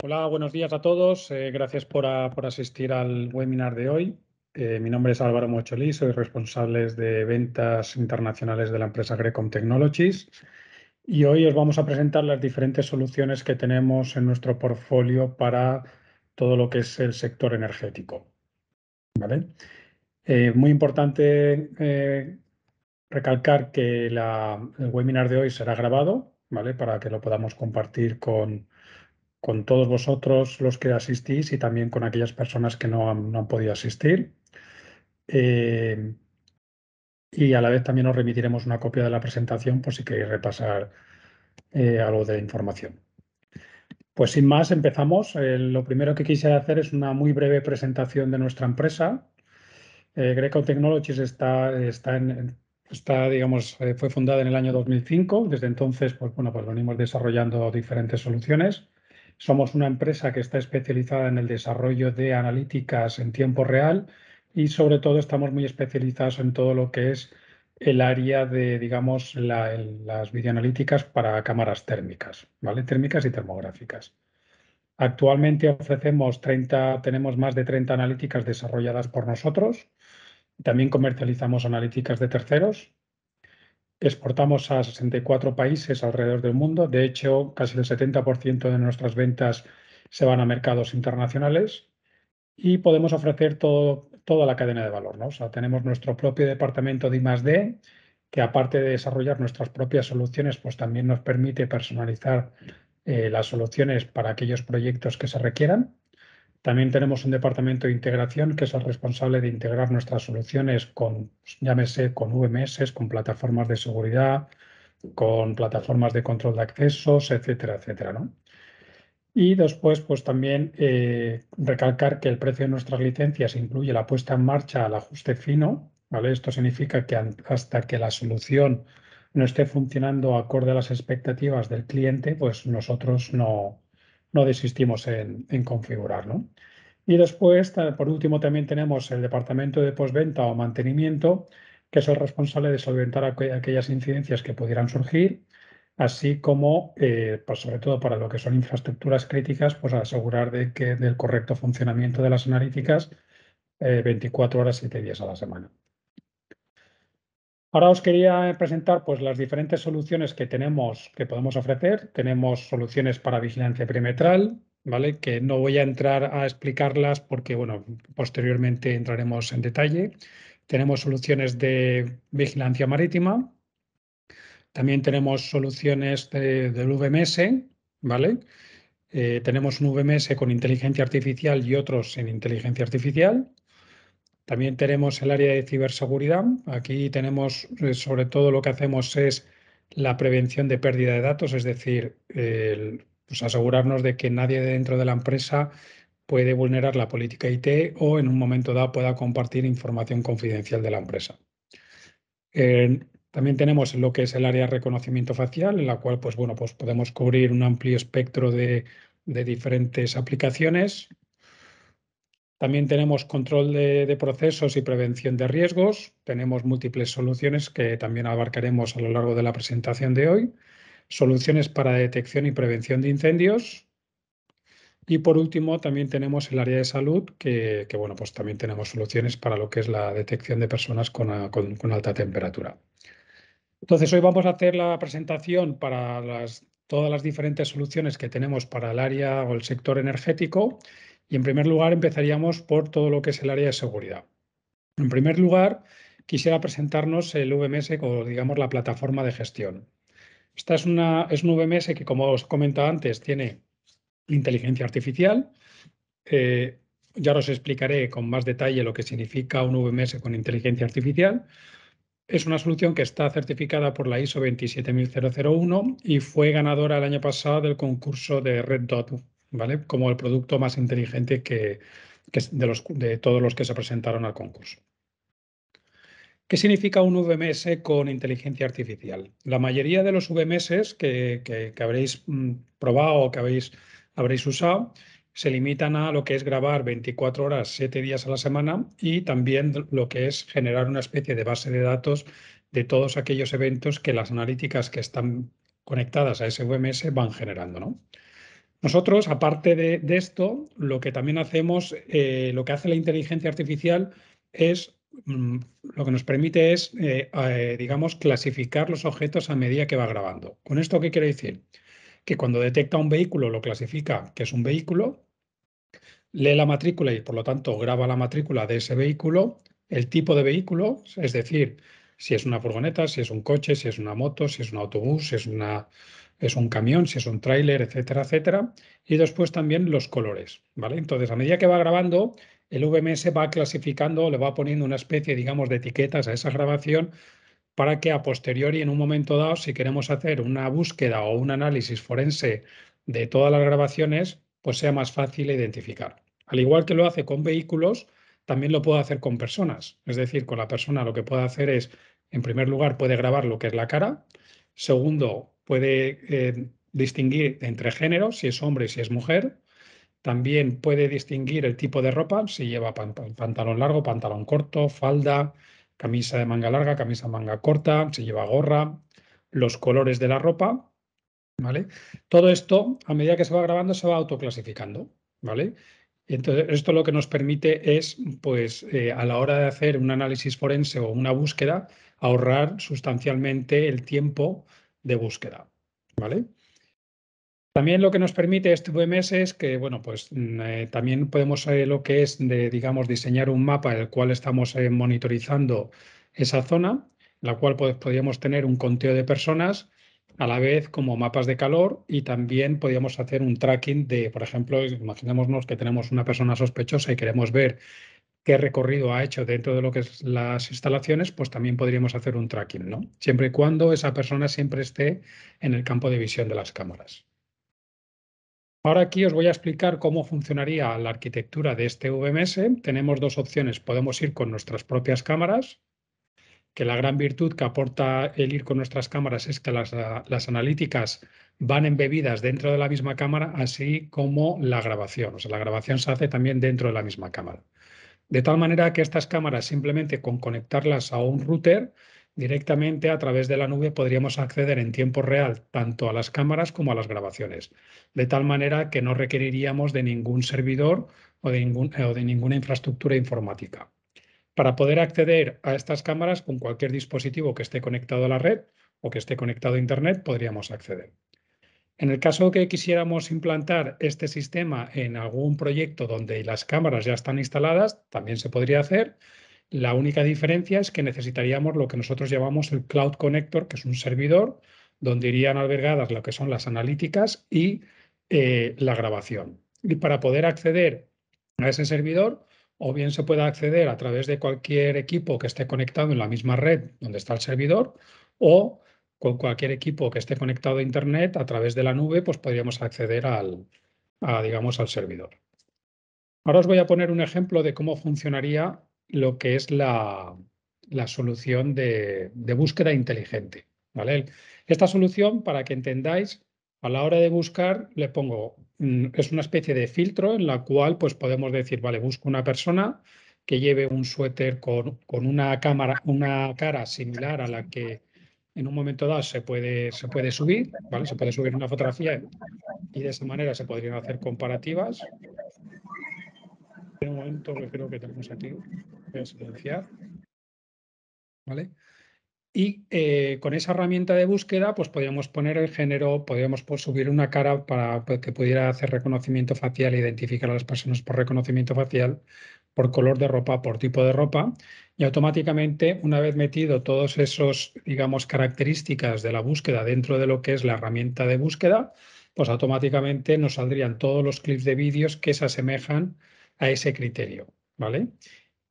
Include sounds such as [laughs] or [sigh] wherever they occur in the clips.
Hola, buenos días a todos. Eh, gracias por, asistir al webinar de hoy. Eh, mi nombre es Álvaro Mocholí, soy responsable de ventas internacionales de la empresa Grecom Technologies y hoy os vamos a presentar las diferentes soluciones que tenemos en nuestro portfolio para todo lo que es el sector energético. ¿Vale? Eh, muy importante recalcar que el webinar de hoy será grabado ¿vale? para que lo podamos compartir con, con todos vosotros los que asistís y también con aquellas personas que no han, no han podido asistir. Eh, y a la vez también os remitiremos una copia de la presentación por si queréis repasar eh, algo de información. Pues sin más, empezamos. Eh, lo primero que quisiera hacer es una muy breve presentación de nuestra empresa. Greco Technologies está, está Está, digamos, fue fundada en el año 2005. Desde entonces, pues bueno, pues venimos desarrollando diferentes soluciones. Somos una empresa que está especializada en el desarrollo de analíticas en tiempo real y sobre todo estamos muy especializados en todo lo que es el área de, digamos, las videoanalíticas para cámaras térmicas, ¿vale? Térmicas y termográficas. Actualmente ofrecemos 30, tenemos más de 30 analíticas desarrolladas por nosotros. También comercializamos analíticas de terceros Exportamos a 64 países alrededor del mundo. De hecho, casi el 70% de nuestras ventas se van a mercados internacionales y podemos ofrecer toda la cadena de valor. ¿no? sea, tenemos nuestro propio departamento de I+.D., que aparte de desarrollar nuestras propias soluciones, pues también nos permite personalizar eh, las soluciones para aquellos proyectos que se requieran. También tenemos un departamento de integración que es el responsable de integrar nuestras soluciones con, llámese, con VMS, con plataformas de seguridad, con plataformas de control de accesos, etcétera, etcétera. Y después, pues también eh, recalcar que el precio de nuestras licencias incluye la puesta en marcha al ajuste fino. ¿vale? Esto significa que hasta que la solución no esté funcionando acorde a las expectativas del cliente, pues nosotros no, no desistimos en, configurarlo. Y después, por último, también tenemos el departamento de postventa o mantenimiento, que es el responsable de solventar aquellas incidencias que pudieran surgir, así como, eh, pues sobre todo para lo que son infraestructuras críticas, pues asegurar de que del correcto funcionamiento de las analíticas 24 eh, horas, 7 días a la semana. Ahora os quería presentar pues, las diferentes soluciones que tenemos, que podemos ofrecer. Tenemos soluciones para vigilancia perimetral, ¿vale? que no voy a entrar a explicarlas porque bueno, posteriormente entraremos en detalle. Tenemos soluciones de vigilancia marítima. También tenemos soluciones de, del VMS, ¿vale? Eh, tenemos un VMS con inteligencia artificial y otros sin inteligencia artificial. También tenemos el área de ciberseguridad. Aquí tenemos, eh, sobre todo lo que hacemos es la prevención de pérdida de datos, es decir, pues, asegurarnos de que nadie dentro de la empresa puede vulnerar la política IT o en un momento dado pueda compartir información confidencial de la empresa. también tenemos lo que es el área de reconocimiento facial, en la cual pues, bueno, pues podemos cubrir un amplio espectro de diferentes aplicaciones también tenemos control de, procesos y prevención de riesgos. Tenemos múltiples soluciones que también abarcaremos a lo largo de la presentación de hoy. Soluciones para detección y prevención de incendios. Y por último, también tenemos el área de salud, que, bueno, pues también tenemos soluciones para lo que es la detección de personas con, alta temperatura. Entonces, hoy vamos a hacer la presentación para todas las diferentes soluciones que tenemos para el área o el sector energético y en primer lugar empezaríamos por todo lo que es el área de seguridad. En primer lugar, quisiera presentarnos el VMS como digamos la plataforma de gestión. Esta es, una, es un VMS que, como os comentaba antes, tiene inteligencia artificial. Eh, ya os explicaré con más detalle lo que significa un VMS con inteligencia artificial. Es una solución que está certificada por la ISO 27001 y fue ganadora el año pasado del concurso de Red Dot como el producto más inteligente que, de, todos los que se presentaron al concurso. ¿Qué significa un VMS con inteligencia artificial? La mayoría de los VMS que, habréis mm, probado o que habréis usado se limitan a lo que es grabar 24 horas, 7 días a la semana y también lo que es generar una especie de base de datos de todos aquellos eventos que las analíticas que están conectadas a ese VMS van generando. ¿no? Nosotros, aparte de, esto, lo que también hacemos, eh, lo que hace la inteligencia artificial es mm, lo que nos permite es, eh, eh, digamos, clasificar los objetos a medida que va grabando. ¿Con esto qué quiere decir? Que cuando detecta un vehículo, lo clasifica que es un vehículo, lee la matrícula y por lo tanto graba la matrícula de ese vehículo, el tipo de vehículo, es decir, si es una furgoneta, si es un coche, si es una moto, si es un autobús, si es una, es un camión, si es un tráiler, etcétera, etcétera. Y después también los colores, ¿vale? Entonces, a medida que va grabando, el VMS va clasificando, le va poniendo una especie, digamos, de etiquetas a esa grabación para que a posteriori, en un momento dado, si queremos hacer una búsqueda o un análisis forense de todas las grabaciones, pues sea más fácil identificar. Al igual que lo hace con vehículos, también lo puede hacer con personas. Es decir, con la persona lo que puede hacer es, en primer lugar, puede grabar lo que es la cara. Segundo, Puede eh, distinguir entre género, si es hombre, si es mujer. También puede distinguir el tipo de ropa, si lleva pantalón largo, pantalón corto, falda, camisa de manga larga, camisa de manga corta, si lleva gorra, los colores de la ropa. ¿Vale? Todo esto, a medida que se va grabando, se va autoclasificando. ¿Vale? Entonces, esto lo que nos permite es, pues, eh, a la hora de hacer un análisis forense o una búsqueda, ahorrar sustancialmente el tiempo de búsqueda. ¿Vale? También lo que nos permite este VMS es que, bueno, pues mm, eh, también podemos eh, lo que es de, digamos, diseñar un mapa en el cual estamos eh, monitorizando esa zona, en la cual podríamos tener un conteo de personas a la vez como mapas de calor y también podríamos hacer un tracking de, por ejemplo, imaginémonos que tenemos una persona sospechosa y queremos ver qué recorrido ha hecho dentro de lo que es las instalaciones, pues también podríamos hacer un tracking, ¿no? Siempre y cuando esa persona siempre esté en el campo de visión de las cámaras. Ahora aquí os voy a explicar cómo funcionaría la arquitectura de este VMS. Tenemos dos opciones. Podemos ir con nuestras propias cámaras, que la gran virtud que aporta el ir con nuestras cámaras es que las, las, analíticas van embebidas dentro de la misma cámara, así como la grabación. O sea, la grabación se hace también dentro de la misma cámara. De tal manera que estas cámaras simplemente con conectarlas a un router, directamente a través de la nube podríamos acceder en tiempo real tanto a las cámaras como a las grabaciones, de tal manera que no requeriríamos de ningún servidor o de, ninguna infraestructura informática. Para poder acceder a estas cámaras con cualquier dispositivo que esté conectado a la red o que esté conectado a Internet, podríamos acceder. En el caso que quisiéramos implantar este sistema en algún proyecto donde las cámaras ya están instaladas, también se podría hacer. La única diferencia es que necesitaríamos lo que nosotros llamamos el Cloud Connector, que es un servidor donde irían albergadas lo que son las analíticas y eh, la grabación. Y para poder acceder a ese servidor, o bien se pueda acceder a través de cualquier equipo que esté conectado en la misma red donde está el servidor, o con cualquier equipo que esté conectado a Internet, a través de la nube, pues podríamos acceder al, digamos, al servidor. Ahora os voy a poner un ejemplo de cómo funcionaría lo que es la, solución de, búsqueda inteligente. ¿vale? Esta solución, para que entendáis, a la hora de buscar le pongo, mm, es una especie de filtro en la cual pues podemos decir, vale, busco una persona que lleve un suéter con, con una, cámara, una cara similar a la que en un momento dado se puede, se puede subir, ¿vale? Se puede subir una fotografía y de esa manera se podrían hacer comparativas. En un momento creo que tenemos aquí, ¿Vale? Y eh, con esa herramienta de búsqueda, pues podríamos poner el género, podríamos pues, subir una cara para pues, que pudiera hacer reconocimiento facial, e identificar a las personas por reconocimiento facial, por color de ropa, por tipo de ropa, y automáticamente, una vez metido todos esos, digamos, características de la búsqueda dentro de lo que es la herramienta de búsqueda, pues automáticamente nos saldrían todos los clips de vídeos que se asemejan a ese criterio, ¿vale?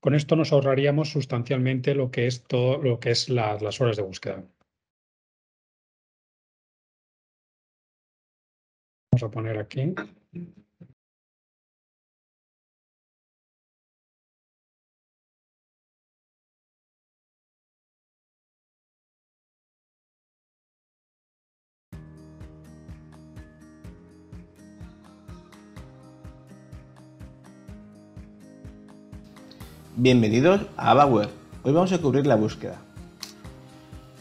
Con esto nos ahorraríamos sustancialmente lo que es todo lo que es las horas de búsqueda. Vamos a poner aquí. Bienvenidos a Abaware. Hoy vamos a cubrir la búsqueda.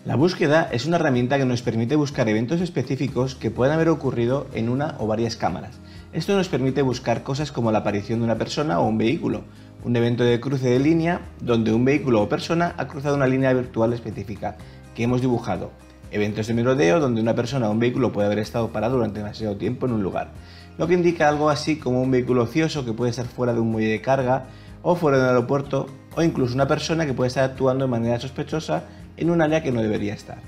La búsqueda es una herramienta que nos permite buscar eventos específicos que puedan haber ocurrido en una o varias cámaras. Esto nos permite buscar cosas como la aparición de una persona o un vehículo, un evento de cruce de línea donde un vehículo o persona ha cruzado una línea virtual específica que hemos dibujado, eventos de merodeo donde una persona o un vehículo puede haber estado parado durante demasiado tiempo en un lugar, lo que indica algo así como un vehículo ocioso que puede estar fuera de un muelle de carga o fuera de un aeropuerto o incluso una persona que puede estar actuando de manera sospechosa en un área que no debería estar.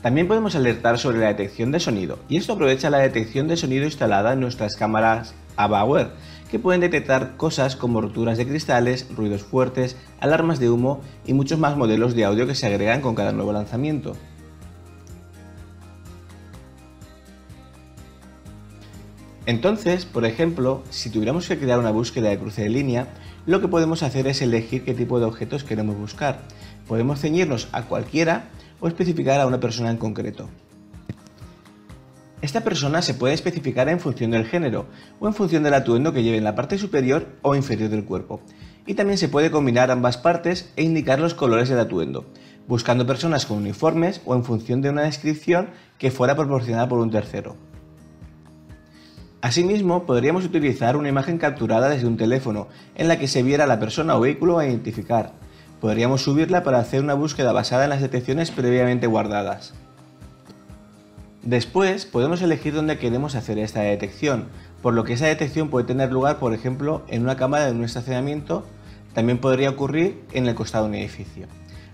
También podemos alertar sobre la detección de sonido, y esto aprovecha la detección de sonido instalada en nuestras cámaras ABAWARE, que pueden detectar cosas como roturas de cristales, ruidos fuertes, alarmas de humo y muchos más modelos de audio que se agregan con cada nuevo lanzamiento. Entonces, por ejemplo, si tuviéramos que crear una búsqueda de cruce de línea, lo que podemos hacer es elegir qué tipo de objetos queremos buscar. Podemos ceñirnos a cualquiera o especificar a una persona en concreto. Esta persona se puede especificar en función del género o en función del atuendo que lleve en la parte superior o inferior del cuerpo. Y también se puede combinar ambas partes e indicar los colores del atuendo, buscando personas con uniformes o en función de una descripción que fuera proporcionada por un tercero. Asimismo, podríamos utilizar una imagen capturada desde un teléfono en la que se viera la persona o vehículo a identificar. Podríamos subirla para hacer una búsqueda basada en las detecciones previamente guardadas. Después podemos elegir dónde queremos hacer esta detección, por lo que esa detección puede tener lugar, por ejemplo, en una cámara de un estacionamiento, también podría ocurrir en el costado de un edificio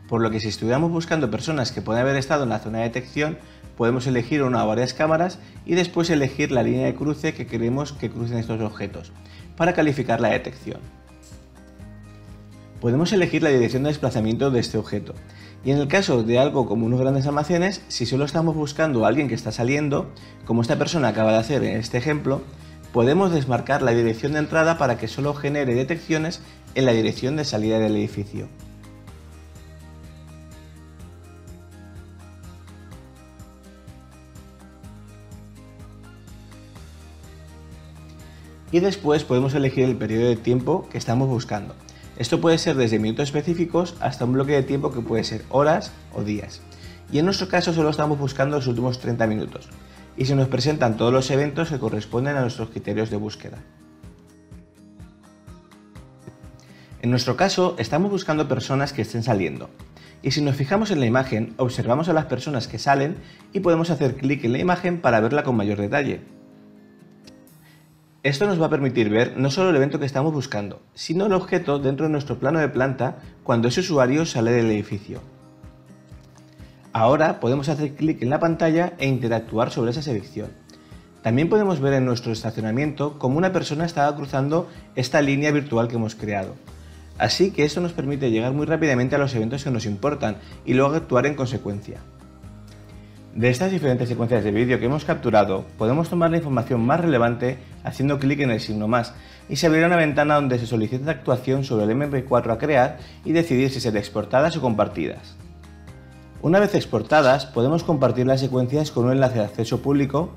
por lo que si estuviéramos buscando personas que pueden haber estado en la zona de detección, podemos elegir una o varias cámaras y después elegir la línea de cruce que queremos que crucen estos objetos, para calificar la detección. Podemos elegir la dirección de desplazamiento de este objeto, y en el caso de algo como unos grandes almacenes, si solo estamos buscando a alguien que está saliendo, como esta persona acaba de hacer en este ejemplo, podemos desmarcar la dirección de entrada para que solo genere detecciones en la dirección de salida del edificio. y después podemos elegir el periodo de tiempo que estamos buscando. Esto puede ser desde minutos específicos hasta un bloque de tiempo que puede ser horas o días. Y en nuestro caso solo estamos buscando los últimos 30 minutos y se nos presentan todos los eventos que corresponden a nuestros criterios de búsqueda. En nuestro caso, estamos buscando personas que estén saliendo. Y si nos fijamos en la imagen, observamos a las personas que salen y podemos hacer clic en la imagen para verla con mayor detalle. Esto nos va a permitir ver no solo el evento que estamos buscando, sino el objeto dentro de nuestro plano de planta cuando ese usuario sale del edificio. Ahora podemos hacer clic en la pantalla e interactuar sobre esa selección. También podemos ver en nuestro estacionamiento cómo una persona estaba cruzando esta línea virtual que hemos creado. Así que esto nos permite llegar muy rápidamente a los eventos que nos importan y luego actuar en consecuencia. De estas diferentes secuencias de vídeo que hemos capturado, podemos tomar la información más relevante haciendo clic en el signo más y se abrirá una ventana donde se solicita actuación sobre el MP4 a crear y decidir si ser exportadas o compartidas. Una vez exportadas, podemos compartir las secuencias con un enlace de acceso público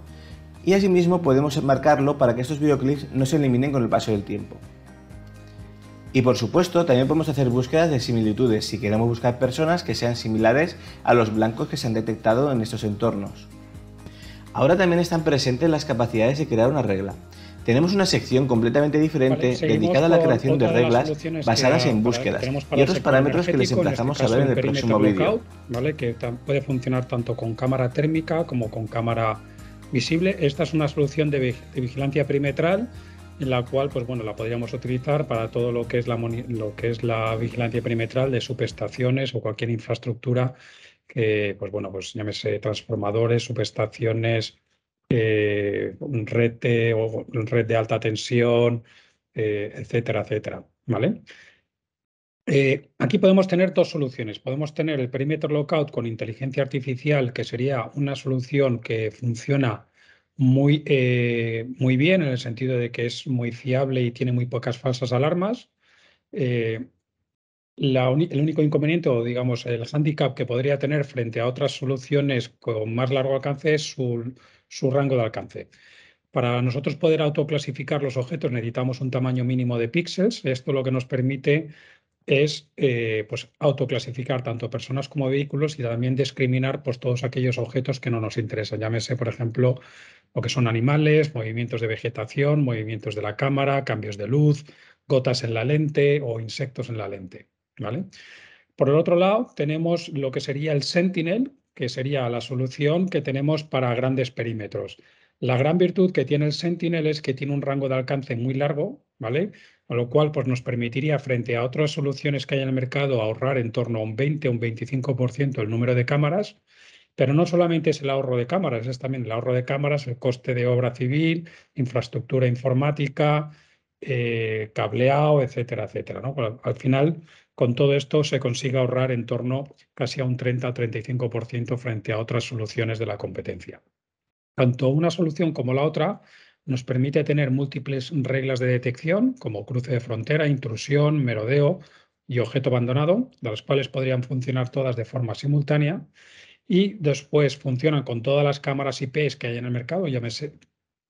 y asimismo podemos marcarlo para que estos videoclips no se eliminen con el paso del tiempo. Y por supuesto, también podemos hacer búsquedas de similitudes si queremos buscar personas que sean similares a los blancos que se han detectado en estos entornos. Ahora también están presentes las capacidades de crear una regla. Tenemos una sección completamente diferente dedicada a la creación de reglas basadas en búsquedas y otros parámetros que les este emplazamos a ver en el próximo vídeo. ¿vale? Que puede funcionar tanto con cámara térmica como con cámara visible. Esta es una solución de vigilancia perimetral en la cual pues bueno la podríamos utilizar para todo lo que es la lo que es la vigilancia perimetral de subestaciones o cualquier infraestructura que pues bueno pues llámese transformadores subestaciones eh, un red de, red de alta tensión eh, etcétera etcétera vale eh, aquí podemos tener dos soluciones. Podemos tener el perímetro lockout con inteligencia artificial, que sería una solución que funciona muy, eh, muy bien en el sentido de que es muy fiable y tiene muy pocas falsas alarmas. Eh, el único inconveniente o digamos el handicap que podría tener frente a otras soluciones con más largo alcance es su, su rango de alcance. Para nosotros poder autoclasificar los objetos necesitamos un tamaño mínimo de píxeles. Esto lo que nos permite es eh, pues, autoclasificar tanto personas como vehículos y también discriminar pues, todos aquellos objetos que no nos interesan. Llámese, por ejemplo, lo que son animales, movimientos de vegetación, movimientos de la cámara, cambios de luz, gotas en la lente o insectos en la lente. ¿vale? Por el otro lado, tenemos lo que sería el Sentinel, que sería la solución que tenemos para grandes perímetros. La gran virtud que tiene el Sentinel es que tiene un rango de alcance muy largo, ¿vale? Con lo cual, pues nos permitiría, frente a otras soluciones que hay en el mercado, ahorrar en torno a un 20 o un 25% el número de cámaras, pero no solamente es el ahorro de cámaras, es también el ahorro de cámaras, el coste de obra civil, infraestructura informática, eh, cableado, etcétera, etcétera. Al final, con todo esto se consigue ahorrar en torno casi a un 30-35% frente a otras soluciones de la competencia. Tanto una solución como la otra nos permite tener múltiples reglas de detección, como cruce de frontera, intrusión, merodeo y objeto abandonado, de las cuales podrían funcionar todas de forma simultánea. Y después funcionan con todas las cámaras IPs que hay en el mercado, sé,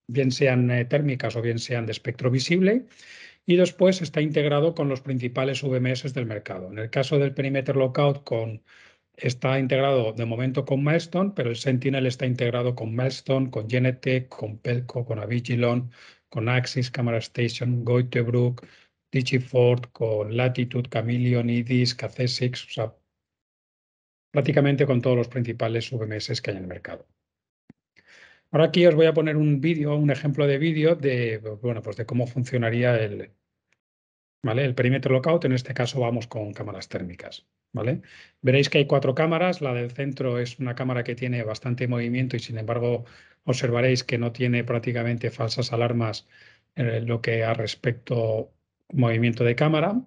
bien sean eh, térmicas o bien sean de espectro visible y después está integrado con los principales VMS del mercado. En el caso del perimeter lockout con está integrado de momento con Milestone, pero el Sentinel está integrado con Milestone, con Genetec, con Pelco, con Avigilon, con Axis, Camera Station, Goitebrook, DigiFort, con Latitude, Chameleon, IDIS, kc o sea, prácticamente con todos los principales VMS que hay en el mercado. Ahora aquí os voy a poner un vídeo, un ejemplo de vídeo de, bueno, pues de cómo funcionaría el, ¿vale? El perímetro lockout, en este caso vamos con cámaras térmicas, ¿vale? Veréis que hay cuatro cámaras, la del centro es una cámara que tiene bastante movimiento y sin embargo observaréis que no tiene prácticamente falsas alarmas en eh, lo que a respecto movimiento de cámara.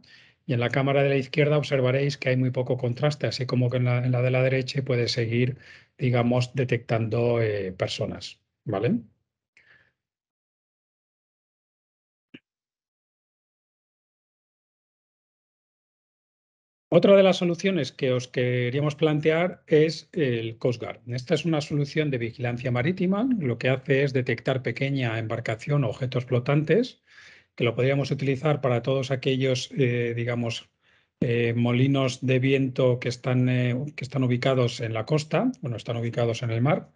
Y en la cámara de la izquierda observaréis que hay muy poco contraste, así como que en la, de la derecha puede seguir, digamos, detectando eh, personas, ¿vale? Otra de las soluciones que os queríamos plantear es el Coast Guard. Esta es una solución de vigilancia marítima. Lo que hace es detectar pequeña embarcación o objetos flotantes, que lo podríamos utilizar para todos aquellos, eh, digamos, eh, molinos de viento que están, eh, que están ubicados en la costa, bueno, están ubicados en el mar.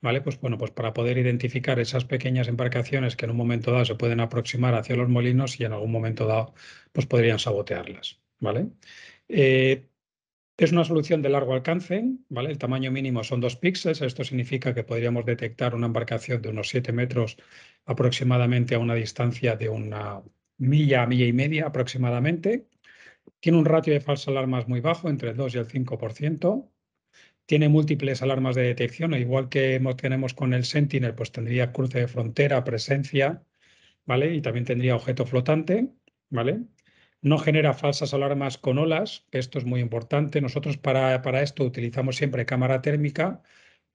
¿Vale? Pues bueno, pues para poder identificar esas pequeñas embarcaciones que en un momento dado se pueden aproximar hacia los molinos y en algún momento dado pues podrían sabotearlas. ¿Vale? Eh, es una solución de largo alcance, ¿vale? El tamaño mínimo son dos píxeles, esto significa que podríamos detectar una embarcación de unos 7 metros aproximadamente a una distancia de una milla milla y media aproximadamente. Tiene un ratio de falsas alarmas muy bajo, entre el 2 y el 5%. Tiene múltiples alarmas de detección, igual que tenemos con el Sentinel, pues tendría cruce de frontera, presencia, ¿vale? Y también tendría objeto flotante, ¿vale? no genera falsas alarmas con olas, esto es muy importante. Nosotros para, para esto utilizamos siempre cámara térmica,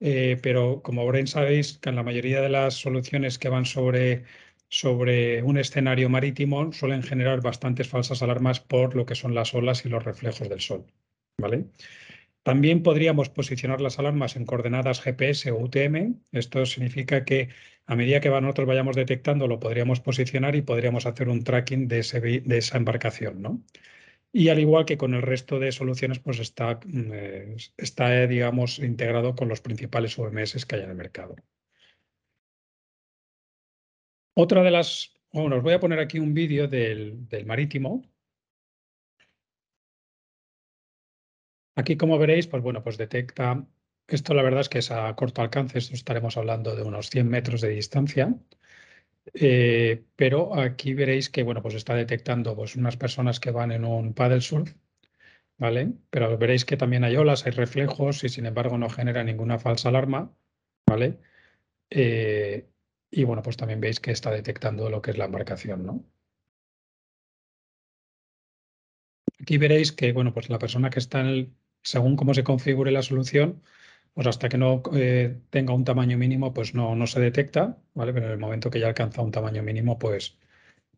eh, pero como bien sabéis, que en la mayoría de las soluciones que van sobre, sobre un escenario marítimo suelen generar bastantes falsas alarmas por lo que son las olas y los reflejos del sol. ¿vale? También podríamos posicionar las alarmas en coordenadas GPS o UTM. Esto significa que a medida que nosotros vayamos detectando, lo podríamos posicionar y podríamos hacer un tracking de, esa embarcación, ¿no? Y al igual que con el resto de soluciones, pues está, mm, está eh, digamos, integrado con los principales OMS que hay en el mercado. Otra de las... Bueno, os voy a poner aquí un vídeo del, del marítimo, Aquí, como veréis, pues bueno, pues detecta esto la verdad es que es a corto alcance, esto estaremos hablando de unos 100 metros de distancia. Eh, pero aquí veréis que bueno, pues está detectando pues, unas personas que van en un paddle surf, ¿vale? Pero veréis que también hay olas, hay reflejos y sin embargo no genera ninguna falsa alarma, ¿vale? Eh, y bueno, pues también veis que está detectando lo que es la embarcación, ¿no? Aquí veréis que, bueno, pues la persona que está en el, según cómo se configure la solución, pues hasta que no eh, tenga un tamaño mínimo, pues no, no se detecta, ¿vale? Pero en el momento que ya alcanza un tamaño mínimo, pues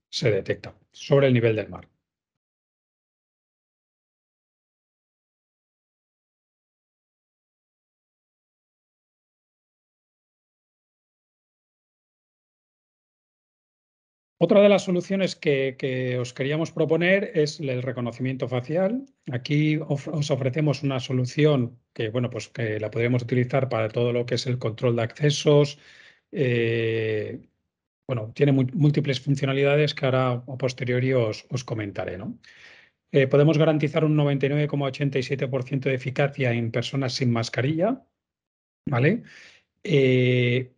se detecta sobre el nivel del mar. Otra de las soluciones que, os queríamos proponer es el reconocimiento facial. Aquí os ofrecemos una solución que, bueno, pues la podríamos utilizar para todo lo que es el control de accesos. Eh, bueno, tiene múltiples funcionalidades que ahora a posteriori os, comentaré. ¿no? Eh, podemos garantizar un 99,87% de eficacia en personas sin mascarilla. ¿Vale? Eh,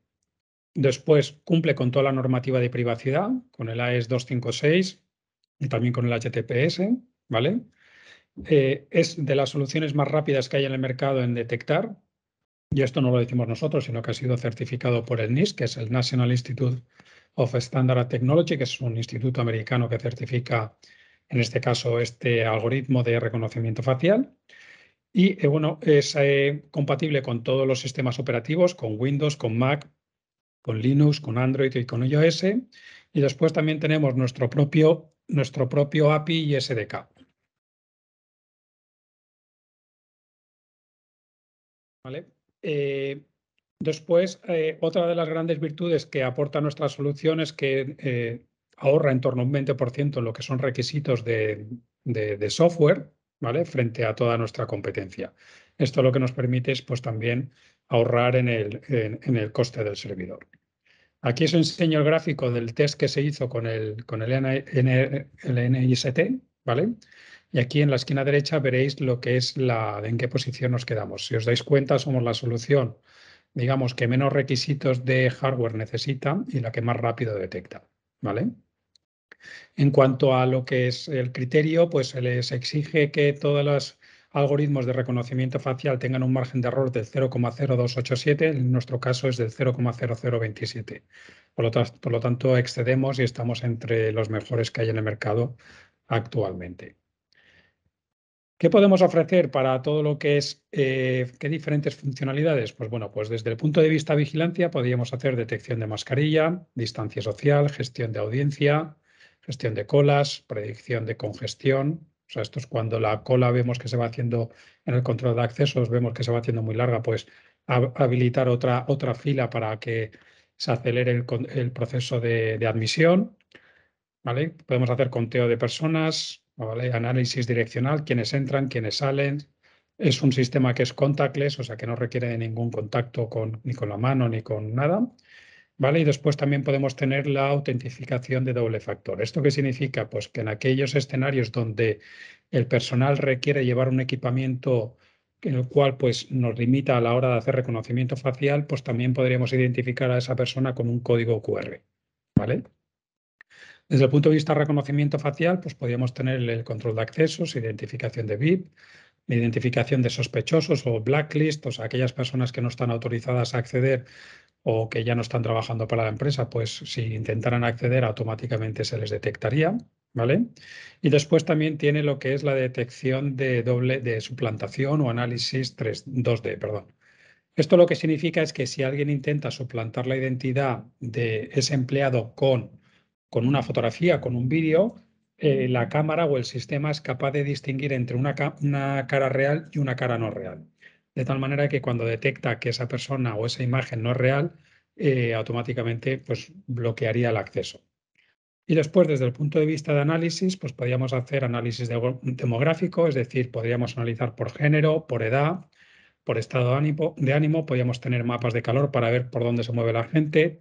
Después cumple con toda la normativa de privacidad, con el AES 256 y también con el HTTPS, ¿vale? Eh, es de las soluciones más rápidas que hay en el mercado en detectar, y esto no lo decimos nosotros, sino que ha sido certificado por el NIST, que es el National Institute of Standard Technology, que es un instituto americano que certifica, en este caso, este algoritmo de reconocimiento facial. Y eh, bueno, es eh, compatible con todos los sistemas operativos, con Windows, con Mac, con Linux, con Android y con iOS. Y después también tenemos nuestro propio, nuestro propio API y SDK. ¿Vale? Eh, después, eh, otra de las grandes virtudes que aporta nuestra solución es que eh, ahorra en torno a un 20% lo que son requisitos de, de, de software, ¿vale? Frente a toda nuestra competencia. Esto lo que nos permite es pues también ahorrar en el, en, el coste del servidor. Aquí os enseño el gráfico del test que se hizo con el, con el, NIST, ¿vale? Y aquí en la esquina derecha veréis lo que es la en qué posición nos quedamos. Si os dais cuenta, somos la solución, digamos, que menos requisitos de hardware necesita y la que más rápido detecta, ¿vale? En cuanto a lo que es el criterio, pues se les exige que todas las algoritmos de reconocimiento facial tengan un margen de error del 0,0287, en nuestro caso es del 0,0027. Por lo, tanto, excedemos y estamos entre los mejores que hay en el mercado actualmente. ¿Qué podemos ofrecer para todo lo que es, eh, qué diferentes funcionalidades? Pues bueno, pues desde el punto de vista vigilancia podríamos hacer detección de mascarilla, distancia social, gestión de audiencia, gestión de colas, predicción de congestión, o sea, esto es cuando la cola vemos que se va haciendo en el control de accesos, vemos que se va haciendo muy larga, pues habilitar otra, otra fila para que se acelere el, proceso de, admisión. ¿vale? Podemos hacer conteo de personas, análisis direccional, quiénes entran, quiénes salen. Es un sistema que es contactless, o sea que no requiere de ningún contacto con, ni con la mano ni con nada. ¿Vale? Y después también podemos tener la autentificación de doble factor. ¿Esto qué significa? Pues que en aquellos escenarios donde el personal requiere llevar un equipamiento en el cual pues, nos limita a la hora de hacer reconocimiento facial, pues también podríamos identificar a esa persona con un código QR. ¿Vale? Desde el punto de vista reconocimiento facial, pues podríamos tener el control de accesos, identificación de VIP, identificación de sospechosos o blacklist, o sea, aquellas personas que no están autorizadas a acceder o que ya no están trabajando para la empresa, pues si intentaran acceder automáticamente se les detectaría, ¿vale? Y después también tiene lo que es la detección de doble de suplantación o análisis 3, 2D, perdón. Esto lo que significa es que si alguien intenta suplantar la identidad de ese empleado con, con una fotografía, con un vídeo, eh, la cámara o el sistema es capaz de distinguir entre una cara real y una cara no real de tal manera que cuando detecta que esa persona o esa imagen no es real, eh, automáticamente pues, bloquearía el acceso. Y después, desde el punto de vista de análisis, pues podríamos hacer análisis demográfico, es decir, podríamos analizar por género, por edad, por estado de ánimo, de ánimo, podríamos tener mapas de calor para ver por dónde se mueve la gente,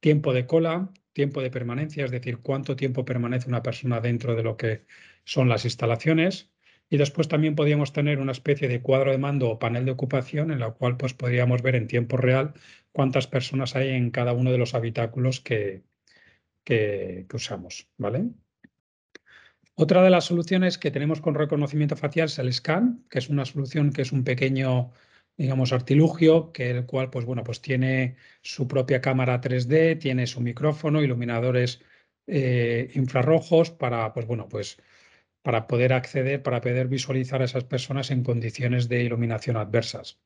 tiempo de cola, tiempo de permanencia, es decir, cuánto tiempo permanece una persona dentro de lo que son las instalaciones, y después también podríamos tener una especie de cuadro de mando o panel de ocupación en la cual pues, podríamos ver en tiempo real cuántas personas hay en cada uno de los habitáculos que, que, usamos. ¿vale? Otra de las soluciones que tenemos con reconocimiento facial es el scan, que es una solución que es un pequeño digamos, artilugio, que el cual, pues bueno, pues tiene su propia cámara 3D, tiene su micrófono, iluminadores eh, infrarrojos para, pues bueno, pues para poder acceder, para poder visualizar a esas personas en condiciones de iluminación adversas.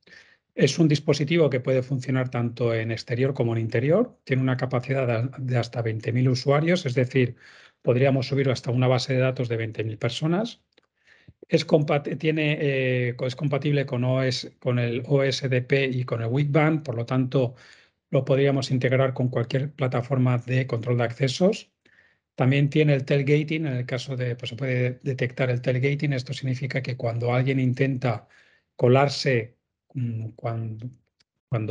Es un dispositivo que puede funcionar tanto en exterior como en interior. Tiene una capacidad de hasta 20.000 usuarios, es decir, podríamos subirlo hasta una base de datos de 20.000 personas. Es, tiene, eh, es compatible con, con el OSDP y con el Wigban, por lo tanto, lo podríamos integrar con cualquier plataforma de control de accesos. También tiene el tailgating, en el caso de, pues se puede detectar el tailgating, esto significa que cuando alguien intenta colarse, mm, cuando,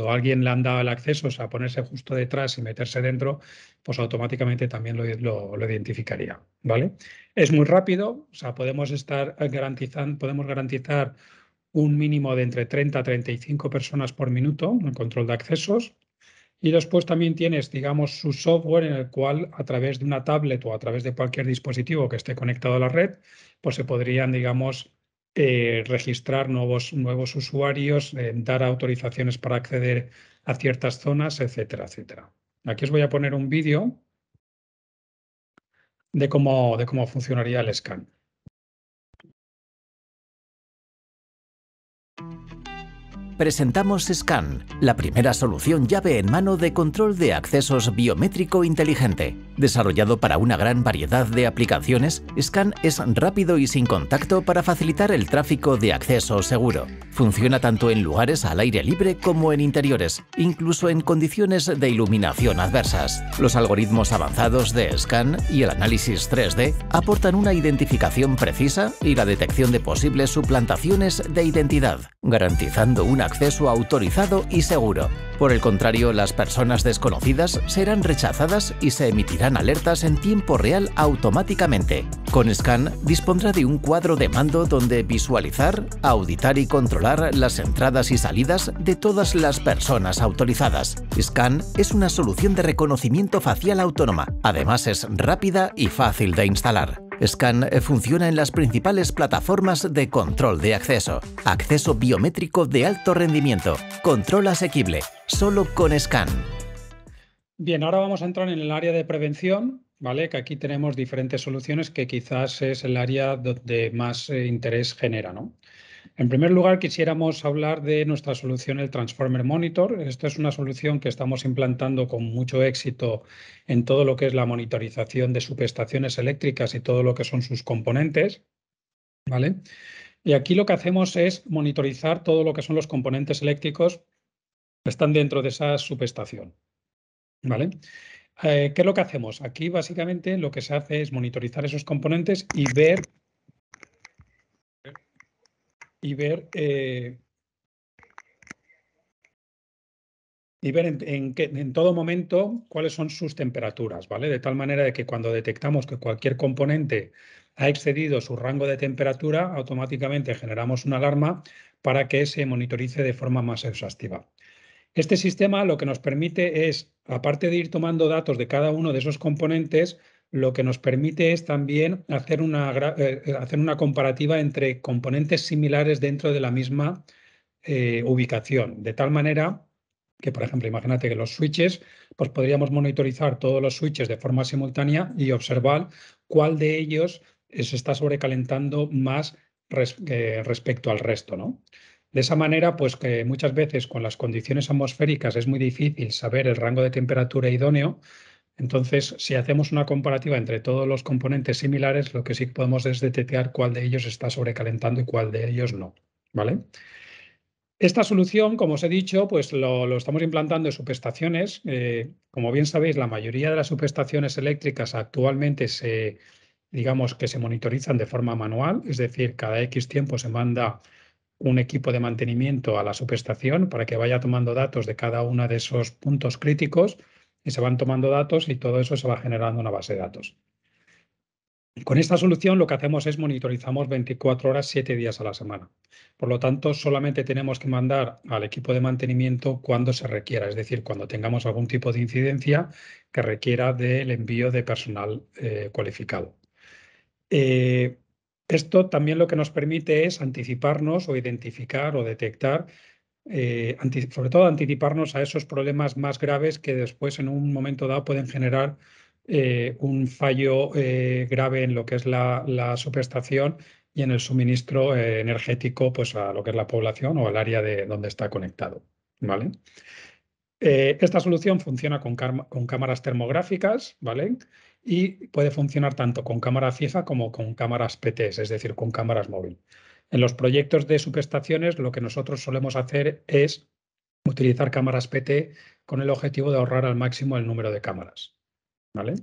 alguien le han dado el acceso, o sea, ponerse justo detrás y meterse dentro, pues automáticamente también lo, identificaría, ¿vale? Es muy rápido, o sea, podemos estar garantizando, podemos garantizar un mínimo de entre 30 a 35 personas por minuto en control de accesos, y después también tienes, digamos, su software en el cual a través de una tablet o a través de cualquier dispositivo que esté conectado a la red, pues se podrían, digamos, eh, registrar nuevos, nuevos usuarios, eh, dar autorizaciones para acceder a ciertas zonas, etcétera, etcétera. Aquí os voy a poner un vídeo de cómo, de cómo funcionaría el scan. presentamos Scan, la primera solución llave en mano de control de accesos biométrico inteligente. Desarrollado para una gran variedad de aplicaciones, Scan es rápido y sin contacto para facilitar el tráfico de acceso seguro. Funciona tanto en lugares al aire libre como en interiores, incluso en condiciones de iluminación adversas. Los algoritmos avanzados de Scan y el análisis 3D aportan una identificación precisa y la detección de posibles suplantaciones de identidad, garantizando una acceso autorizado y seguro. Por el contrario, las personas desconocidas serán rechazadas y se emitirán alertas en tiempo real automáticamente. Con Scan dispondrá de un cuadro de mando donde visualizar, auditar y controlar las entradas y salidas de todas las personas autorizadas. Scan es una solución de reconocimiento facial autónoma. Además es rápida y fácil de instalar. Scan eh, funciona en las principales plataformas de control de acceso. Acceso biométrico de alto rendimiento. Control asequible. Solo con Scan. Bien, ahora vamos a entrar en el área de prevención, ¿vale? Que aquí tenemos diferentes soluciones que quizás es el área donde más eh, interés genera, ¿no? En primer lugar, quisiéramos hablar de nuestra solución, el Transformer Monitor. Esto es una solución que estamos implantando con mucho éxito en todo lo que es la monitorización de subestaciones eléctricas y todo lo que son sus componentes. ¿Vale? Y aquí lo que hacemos es monitorizar todo lo que son los componentes eléctricos que están dentro de esa subestación. ¿Vale? Eh, ¿Qué es lo que hacemos? Aquí básicamente lo que se hace es monitorizar esos componentes y ver y ver, eh, y ver en, todo momento cuáles son sus temperaturas, ¿vale? De tal manera de que cuando detectamos que cualquier componente ha excedido su rango de temperatura, automáticamente generamos una alarma para que se monitorice de forma más exhaustiva. Este sistema lo que nos permite es, aparte de ir tomando datos de cada uno de esos componentes, lo que nos permite es también hacer una, eh, eh, hacer una comparativa entre componentes similares dentro de la misma eh, ubicación, de tal manera que, por ejemplo, imagínate que los switches, pues podríamos monitorizar todos los switches de forma simultánea y observar cuál de ellos se está sobrecalentando más respecto al resto, ¿no? De esa manera, pues que muchas veces con las condiciones atmosféricas es muy difícil saber el rango de temperatura idóneo, entonces, si hacemos una comparativa entre todos los componentes similares, lo que sí podemos es detectar cuál de ellos está sobrecalentando y cuál de ellos no. ¿Vale? Esta solución, como os he dicho, pues lo, estamos implantando en subestaciones. Eh, como bien sabéis, la mayoría de las subestaciones eléctricas actualmente se, digamos que se monitorizan de forma manual, es decir, cada X tiempo se manda un equipo de mantenimiento a la subestación para que vaya tomando datos de cada uno de esos puntos críticos y se van tomando datos y todo eso se va generando una base de datos. Con esta solución lo que hacemos es monitorizamos 24 horas, 7 días a la semana. Por lo tanto, solamente tenemos que mandar al equipo de mantenimiento cuando se requiera, es decir, cuando tengamos algún tipo de incidencia que requiera del envío de personal eh, cualificado. Eh, esto también lo que nos permite es anticiparnos o identificar o detectar eh, sobre todo anticiparnos a esos problemas más graves que después en un momento dado pueden generar eh, un fallo eh, grave en lo que es la, superestación y en el suministro energético pues, a lo que es la población o al área de donde está conectado. ¿vale? esta solución funciona con, cámaras termográficas, ¿vale? Y puede funcionar tanto con cámara fija como con cámaras PTS, es decir, con cámaras móviles. En los proyectos de subestaciones lo que nosotros solemos hacer es utilizar cámaras PT con el objetivo de ahorrar al máximo el número de cámaras. ¿vale?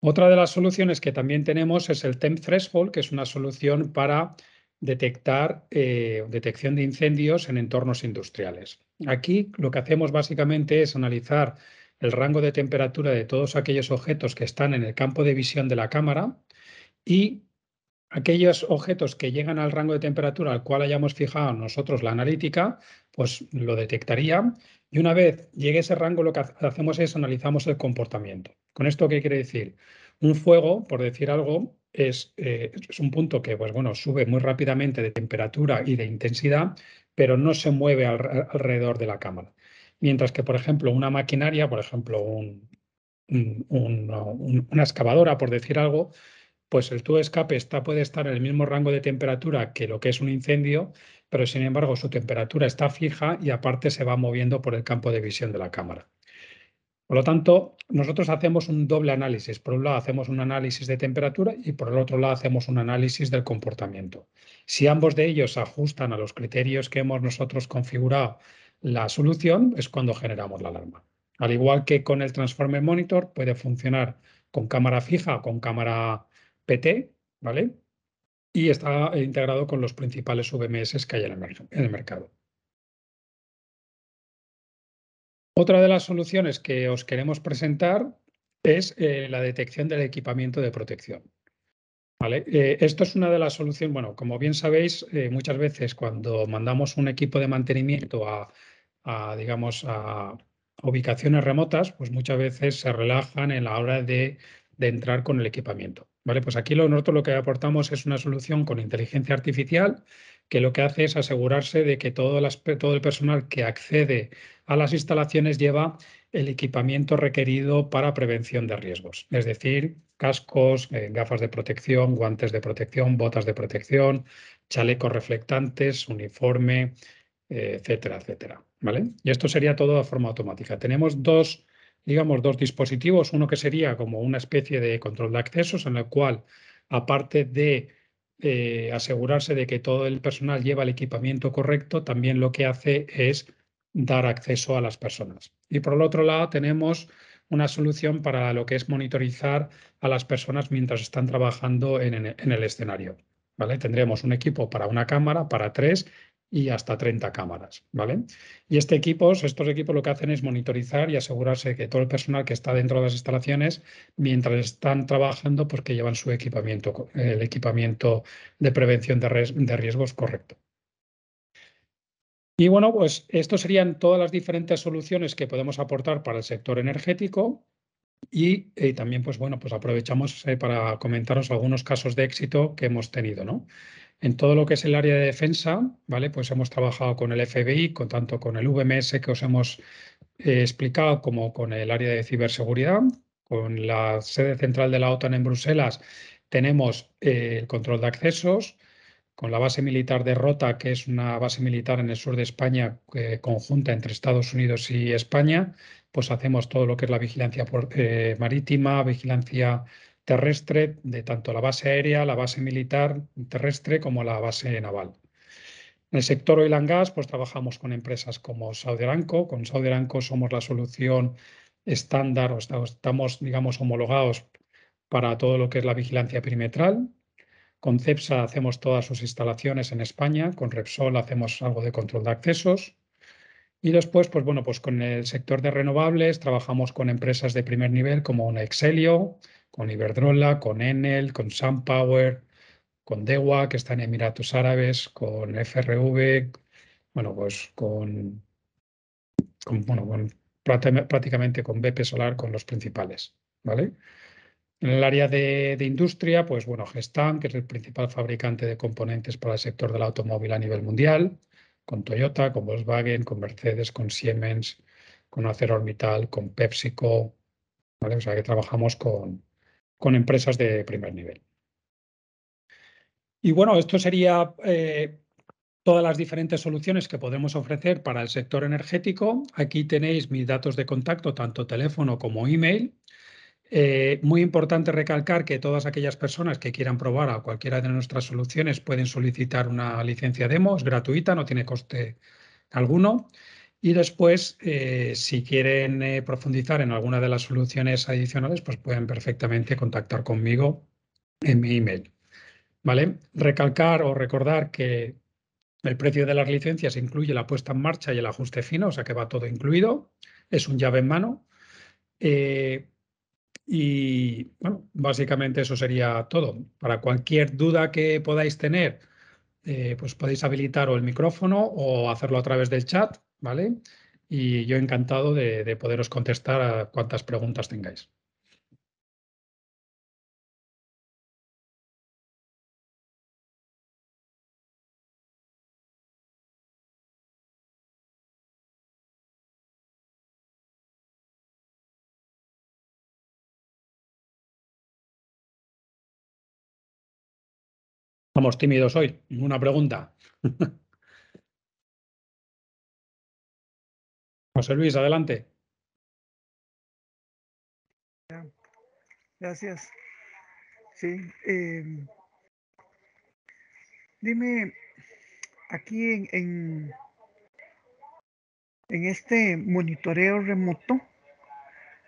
Otra de las soluciones que también tenemos es el temp threshold, que es una solución para detectar eh, detección de incendios en entornos industriales. Aquí lo que hacemos básicamente es analizar el rango de temperatura de todos aquellos objetos que están en el campo de visión de la cámara y aquellos objetos que llegan al rango de temperatura al cual hayamos fijado nosotros la analítica, pues lo detectaría. Y una vez llegue ese rango, lo que hacemos es analizamos el comportamiento. ¿Con esto qué quiere decir? Un fuego, por decir algo, es, eh, es un punto que pues, bueno, sube muy rápidamente de temperatura y de intensidad, pero no se mueve alrededor de la cámara. Mientras que, por ejemplo, una maquinaria, por ejemplo, una excavadora, por decir algo, pues el tubo de escape está, puede estar en el mismo rango de temperatura que lo que es un incendio, pero sin embargo su temperatura está fija y aparte se va moviendo por el campo de visión de la cámara. Por lo tanto, nosotros hacemos un doble análisis. Por un lado hacemos un análisis de temperatura y por el otro lado hacemos un análisis del comportamiento. Si ambos de ellos ajustan a los criterios que hemos nosotros configurado la solución, es cuando generamos la alarma. Al igual que con el Transformer Monitor, puede funcionar con cámara fija o con cámara PT, ¿vale? Y está integrado con los principales VMS que hay en el, mercado. Otra de las soluciones que os queremos presentar es eh, la detección del equipamiento de protección. Vale. Eh, esto es una de las soluciones, bueno, como bien sabéis, eh, muchas veces cuando mandamos un equipo de mantenimiento a, digamos, a ubicaciones remotas, pues muchas veces se relajan en la hora de entrar con el equipamiento. Vale, pues aquí lo, nosotros lo que aportamos es una solución con inteligencia artificial que lo que hace es asegurarse de que todo, el personal que accede a las instalaciones lleva el equipamiento requerido para prevención de riesgos, es decir, cascos, eh, gafas de protección, guantes de protección, botas de protección, chalecos reflectantes, uniforme, eh, etcétera, etcétera. ¿Vale? Y esto sería todo de forma automática. Tenemos dos digamos, dos dispositivos. Uno que sería como una especie de control de accesos en el cual, aparte de eh, asegurarse de que todo el personal lleva el equipamiento correcto, también lo que hace es dar acceso a las personas. Y por el otro lado tenemos una solución para lo que es monitorizar a las personas mientras están trabajando en, el escenario. ¿vale? Tendremos un equipo para una cámara, para tres y hasta 30 cámaras, ¿vale? Y este equipo, estos equipos lo que hacen es monitorizar y asegurarse que todo el personal que está dentro de las instalaciones, mientras están trabajando, pues llevan su equipamiento, el equipamiento de prevención de riesgos correcto. Y bueno, pues estas serían todas las diferentes soluciones que podemos aportar para el sector energético. Y eh, también, pues bueno, pues aprovechamos eh, para comentaros algunos casos de éxito que hemos tenido, ¿no? En todo lo que es el área de defensa, ¿vale? Pues hemos trabajado con el FBI, con, tanto con el VMS que os hemos eh, explicado, como con el área de ciberseguridad. Con la sede central de la OTAN en Bruselas tenemos eh, el control de accesos, con la base militar de Rota, que es una base militar en el sur de España eh, conjunta entre Estados Unidos y España, pues hacemos todo lo que es la vigilancia marítima, vigilancia terrestre de tanto la base aérea, la base militar terrestre como la base naval. En el sector oil and gas, pues trabajamos con empresas como Saudi Aramco. Con Saudi Aramco somos la solución estándar, estamos, digamos, homologados para todo lo que es la vigilancia perimetral. Con CEPSA hacemos todas sus instalaciones en España, con Repsol hacemos algo de control de accesos. Y después, pues bueno, pues con el sector de renovables trabajamos con empresas de primer nivel como Excelio, con Iberdrola, con Enel, con SunPower, con Dewa, que está en Emiratos Árabes, con FRV, bueno, pues con, bueno, prácticamente con BP Solar, con los principales, ¿vale? En el área de, industria, pues bueno, gestan que es el principal fabricante de componentes para el sector del automóvil a nivel mundial, con Toyota, con Volkswagen, con Mercedes, con Siemens, con Acero Orbital, con PepsiCo, ¿vale? O sea que trabajamos con, con empresas de primer nivel. Y bueno, esto sería eh, todas las diferentes soluciones que podemos ofrecer para el sector energético. Aquí tenéis mis datos de contacto, tanto teléfono como email. Eh, muy importante recalcar que todas aquellas personas que quieran probar a cualquiera de nuestras soluciones pueden solicitar una licencia demo, gratuita, no tiene coste alguno. Y después, eh, si quieren eh, profundizar en alguna de las soluciones adicionales, pues pueden perfectamente contactar conmigo en mi email. ¿Vale? Recalcar o recordar que el precio de las licencias incluye la puesta en marcha y el ajuste fino, o sea que va todo incluido. Es un llave en mano. Eh, y bueno, básicamente eso sería todo. Para cualquier duda que podáis tener, pues podéis habilitar o el micrófono o hacerlo a través del chat ¿vale? Y yo encantado de, poderos contestar a cuantas preguntas tengáis. Vamos tímidos hoy, ninguna pregunta. [laughs] José Luis, adelante. Gracias. Sí. Em, dime, aquí en, en, este monitoreo remoto,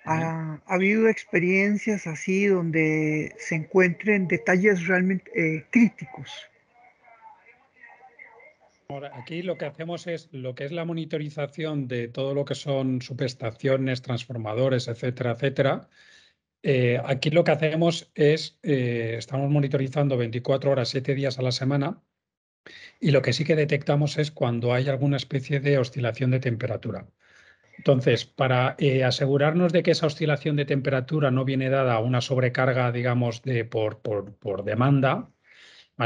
¿ha, habido experiencias así donde se encuentren detalles realmente eh, críticos aquí lo que hacemos es lo que es la monitorización de todo lo que son subestaciones, transformadores, etcétera, etcétera. Eh, aquí lo que hacemos es, eh, estamos monitorizando 24 horas, 7 días a la semana y lo que sí que detectamos es cuando hay alguna especie de oscilación de temperatura. Entonces, para eh, asegurarnos de que esa oscilación de temperatura no viene dada a una sobrecarga, digamos, de, por, por demanda,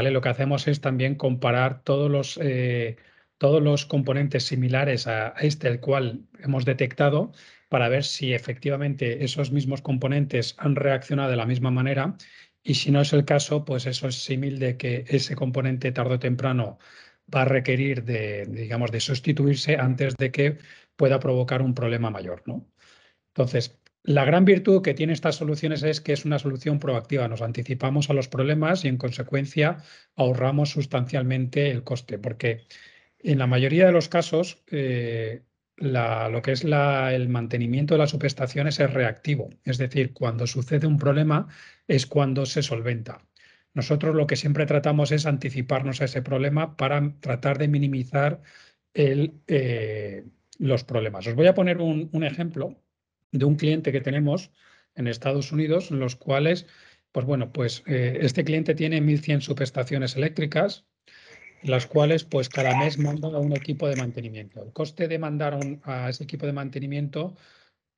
lo que hacemos es también comparar todos los, eh, todos los componentes similares a, este, el cual hemos detectado, para ver si efectivamente esos mismos componentes han reaccionado de la misma manera y si no es el caso, pues eso es símil de que ese componente tarde o temprano va a requerir de, digamos, de sustituirse antes de que pueda provocar un problema mayor, ¿no? Entonces, la gran virtud que tiene estas soluciones es que es una solución proactiva. Nos anticipamos a los problemas y en consecuencia ahorramos sustancialmente el coste, porque en la mayoría de los casos eh, lo que es el mantenimiento de las subestaciones es reactivo, es decir, cuando sucede un problema es cuando se solventa. Nosotros lo que siempre tratamos es anticiparnos a ese problema para tratar de minimizar eh, los problemas. Os voy a poner un ejemplo de un cliente que tenemos en Estados Unidos, en los cuales, pues bueno, pues eh, este cliente tiene 1.100 subestaciones eléctricas, las cuales pues cada mes mandan a un equipo de mantenimiento. El coste de mandar a ese equipo de mantenimiento,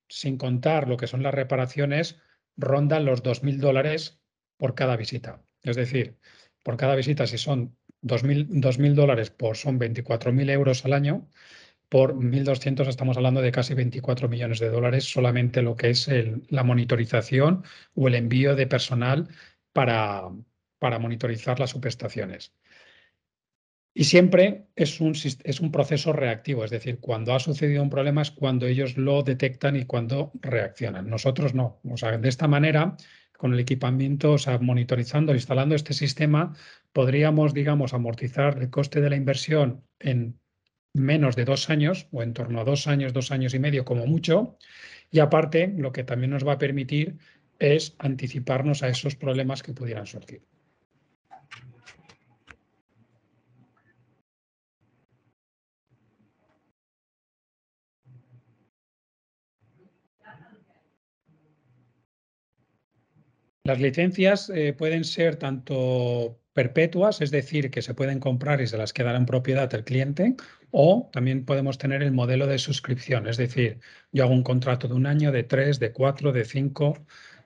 sin contar lo que son las reparaciones, ronda los 2.000 dólares por cada visita. Es decir, por cada visita, si son 2.000 dólares, por, son 24.000 euros al año, por 1.200 estamos hablando de casi 24 millones de dólares solamente lo que es la monitorización o el envío de personal para, para monitorizar las subestaciones. Y siempre es un, es un proceso reactivo, es decir, cuando ha sucedido un problema es cuando ellos lo detectan y cuando reaccionan. Nosotros no. O sea, de esta manera, con el equipamiento, o sea, monitorizando, instalando este sistema, podríamos, digamos, amortizar el coste de la inversión en menos de dos años o en torno a dos años, dos años y medio como mucho. Y aparte, lo que también nos va a permitir es anticiparnos a esos problemas que pudieran surgir. Las licencias eh, pueden ser tanto perpetuas, es decir, que se pueden comprar y se las quedará en propiedad el cliente, o también podemos tener el modelo de suscripción, es decir, yo hago un contrato de un año, de tres, de cuatro, de cinco,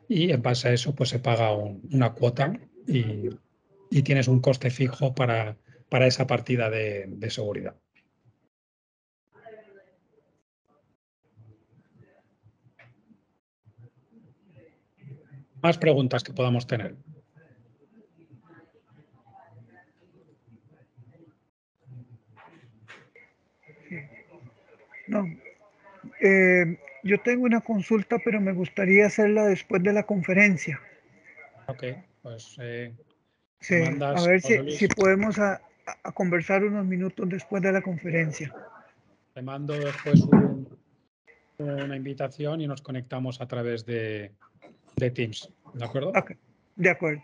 y en base a eso pues se paga una cuota y, tienes un coste fijo para, para esa partida de seguridad. Más preguntas que podamos tener. No. Eh, yo tengo una consulta, pero me gustaría hacerla después de la conferencia. Ok, pues... Eh, a ver si, podemos a, conversar unos minutos después de la conferencia. Te mando después una invitación y nos conectamos a través de, Teams. ¿De acuerdo? De acuerdo.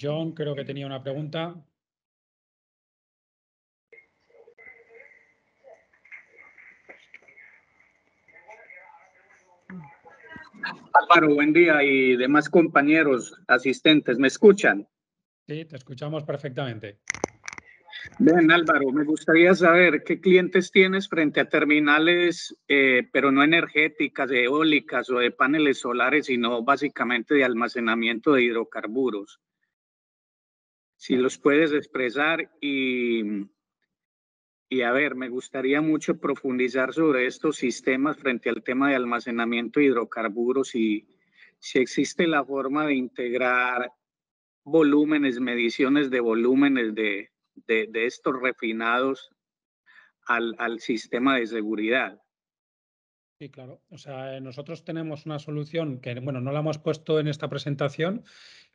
John, creo que tenía una pregunta. Álvaro, buen día y demás compañeros, asistentes, ¿me escuchan? Sí, te escuchamos perfectamente. Bien, Álvaro, me gustaría saber qué clientes tienes frente a terminales, eh, pero no energéticas, eólicas o de paneles solares, sino básicamente de almacenamiento de hidrocarburos si los puedes expresar y, y a ver, me gustaría mucho profundizar sobre estos sistemas frente al tema de almacenamiento de hidrocarburos y si existe la forma de integrar volúmenes, mediciones de volúmenes de, de, de estos refinados al, al, sistema de seguridad. Sí, claro. O sea, eh, nosotros tenemos una solución que, bueno, no la hemos puesto en esta presentación,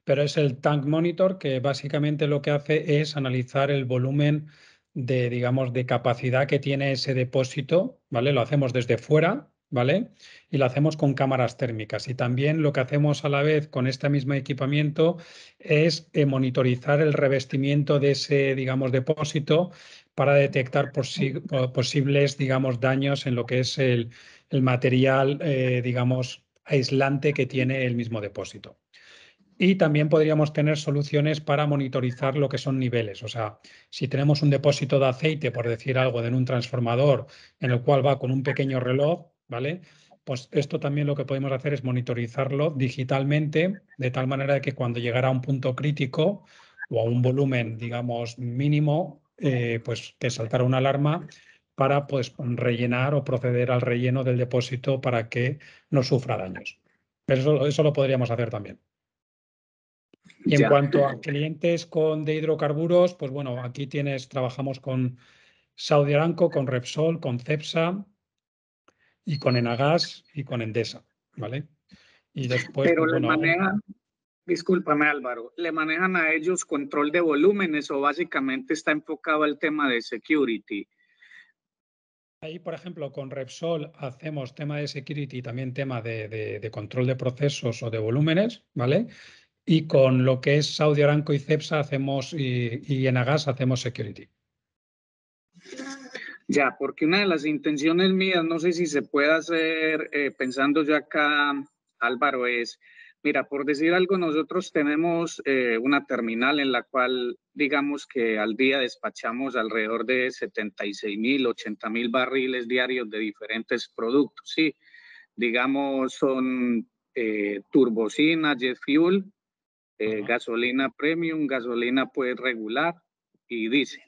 pero es el Tank Monitor que básicamente lo que hace es analizar el volumen de, digamos, de capacidad que tiene ese depósito, ¿vale? Lo hacemos desde fuera, ¿vale? Y lo hacemos con cámaras térmicas. Y también lo que hacemos a la vez con este mismo equipamiento es eh, monitorizar el revestimiento de ese, digamos, depósito para detectar posibles, digamos, daños en lo que es el, material, eh, digamos, aislante que tiene el mismo depósito. Y también podríamos tener soluciones para monitorizar lo que son niveles. O sea, si tenemos un depósito de aceite, por decir algo, en un transformador en el cual va con un pequeño reloj, ¿vale? Pues esto también lo que podemos hacer es monitorizarlo digitalmente, de tal manera que cuando llegara a un punto crítico o a un volumen, digamos, mínimo, eh, pues que saltara una alarma, para pues, rellenar o proceder al relleno del depósito para que no sufra daños. eso lo podríamos hacer también. Y en cuanto a clientes con de hidrocarburos, pues bueno, aquí tienes, trabajamos con Saudi Aranco, con Repsol, con Cepsa y con Enagas y con Endesa, ¿vale? Y Pero pues le manejan, discúlpame Álvaro, le manejan a ellos control de volúmenes o básicamente está enfocado el tema de security. Ahí, por ejemplo, con Repsol hacemos tema de security y también tema de control de procesos o de volúmenes, ¿vale? y con lo que es Saudi Aramco y CEPSA hacemos, y, en Enagas hacemos security. Ya, porque una de las intenciones mías, no sé si se puede hacer eh, pensando yo acá, Álvaro, es, mira, por decir algo, nosotros tenemos eh, una terminal en la cual, digamos que al día despachamos alrededor de 76 mil, 80 mil barriles diarios de diferentes productos, ¿sí? Digamos, son eh, turbocina, jet fuel, eh, gasolina premium, gasolina pues regular y dicen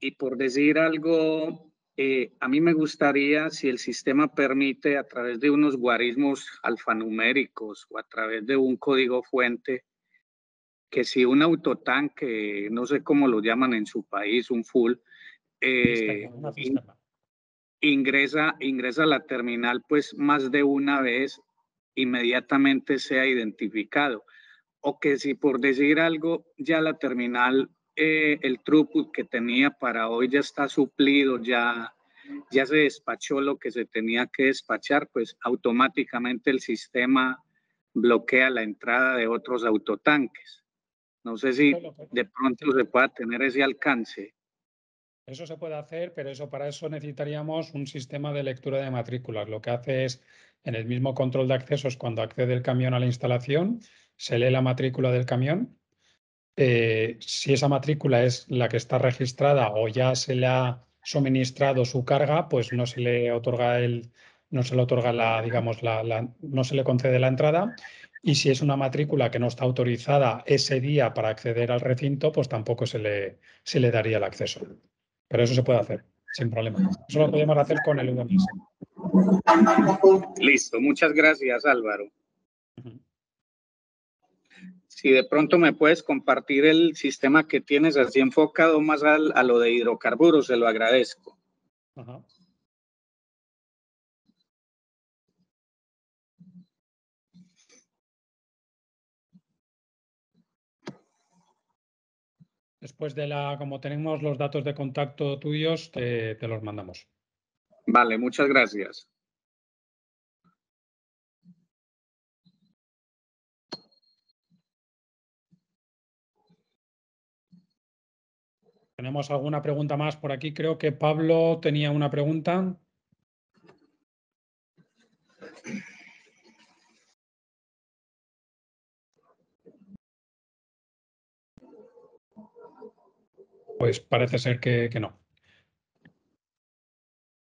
Y por decir algo, eh, a mí me gustaría, si el sistema permite, a través de unos guarismos alfanuméricos o a través de un código fuente, que si un autotanque, no sé cómo lo llaman en su país, un full, eh, ingresa, ingresa a la terminal pues más de una vez, inmediatamente sea identificado o que si por decir algo ya la terminal, eh, el throughput que tenía para hoy ya está suplido, ya, ya se despachó lo que se tenía que despachar, pues automáticamente el sistema bloquea la entrada de otros autotanques. No sé si pues de pronto se pueda tener ese alcance. Eso se puede hacer, pero eso para eso necesitaríamos un sistema de lectura de matrículas. Lo que hace es, en el mismo control de accesos, cuando accede el camión a la instalación, se lee la matrícula del camión. Eh, si esa matrícula es la que está registrada o ya se le ha suministrado su carga, pues no se le otorga el, no se le otorga la, digamos, la, no se le concede la entrada. Y si es una matrícula que no está autorizada ese día para acceder al recinto, pues tampoco se le, se le daría el acceso. Pero eso se puede hacer, sin problema. Eso lo podemos hacer con el UDMS. Listo, muchas gracias Álvaro si de pronto me puedes compartir el sistema que tienes así enfocado más a lo de hidrocarburos, se lo agradezco. Después de la, como tenemos los datos de contacto tuyos, te los mandamos. Vale, muchas gracias. Tenemos alguna pregunta más por aquí. Creo que Pablo tenía una pregunta. Pues parece ser que, no.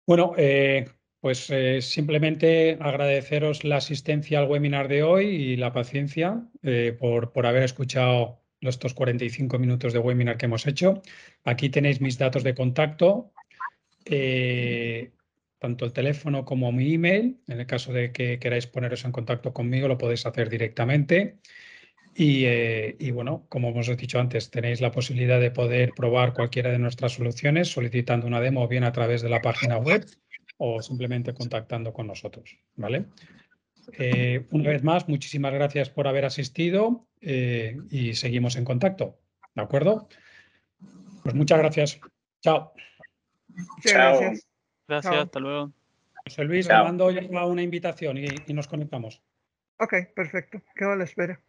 Bueno, eh, pues eh, simplemente agradeceros la asistencia al webinar de hoy y la paciencia eh, por, por haber escuchado estos 45 minutos de webinar que hemos hecho. Aquí tenéis mis datos de contacto, eh, tanto el teléfono como mi email. En el caso de que queráis poneros en contacto conmigo, lo podéis hacer directamente. Y, eh, bueno, como hemos dicho antes, tenéis la posibilidad de poder probar cualquiera de nuestras soluciones solicitando una demo bien a través de la página web o simplemente contactando con nosotros, ¿vale? Eh, una vez más, muchísimas gracias por haber asistido eh, y seguimos en contacto. ¿De acuerdo? Pues muchas gracias. Chao. gracias. Gracias, hasta luego. José Luis, le mando una invitación y, nos conectamos. Ok, perfecto. Quedo a la espera.